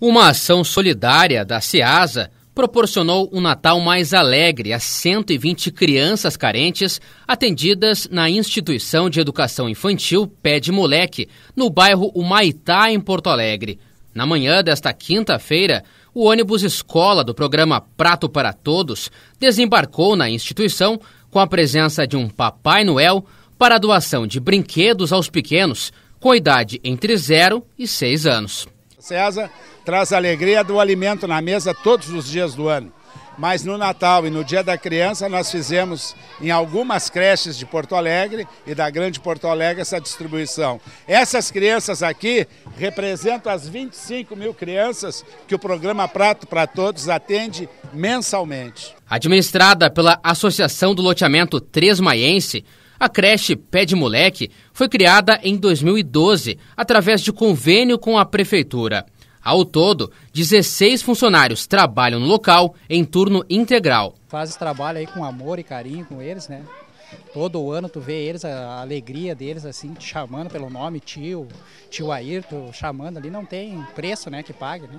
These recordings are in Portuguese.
Uma ação solidária da SEASA proporcionou um Natal mais alegre a 120 crianças carentes atendidas na Instituição de Educação Infantil Pé de Moleque, no bairro Humaitá, em Porto Alegre. Na manhã desta quinta-feira, o ônibus escola do programa Prato para Todos desembarcou na instituição com a presença de um Papai Noel para a doação de brinquedos aos pequenos – com idade entre 0 e 6 anos. César traz alegria do alimento na mesa todos os dias do ano. Mas no Natal e no Dia da Criança nós fizemos em algumas creches de Porto Alegre e da Grande Porto Alegre essa distribuição. Essas crianças aqui representam as 25 mil crianças que o programa Prato para Todos atende mensalmente. Administrada pela Associação do Loteamento Tresmaiense, a creche Pé de Moleque foi criada em 2012 através de convênio com a prefeitura. Ao todo, 16 funcionários trabalham no local em turno integral. Faz esse trabalho aí com amor e carinho com eles, né? Todo ano tu vê eles, a alegria deles, assim, te chamando pelo nome, tio, tio Ayrton, chamando ali, não tem preço, né, que pague, né?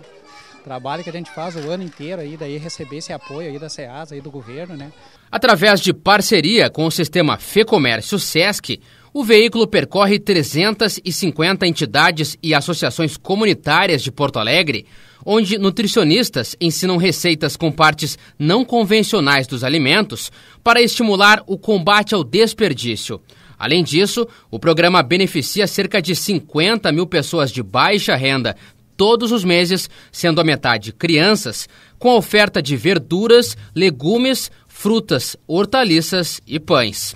Trabalho que a gente faz o ano inteiro aí, daí receber esse apoio aí da Seas e do governo, né? Através de parceria com o sistema FEComércio SESC, o veículo percorre 350 entidades e associações comunitárias de Porto Alegre, onde nutricionistas ensinam receitas com partes não convencionais dos alimentos para estimular o combate ao desperdício. Além disso, o programa beneficia cerca de 50 mil pessoas de baixa renda todos os meses, sendo a metade crianças, com oferta de verduras, legumes, frutas, hortaliças e pães.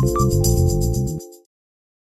Música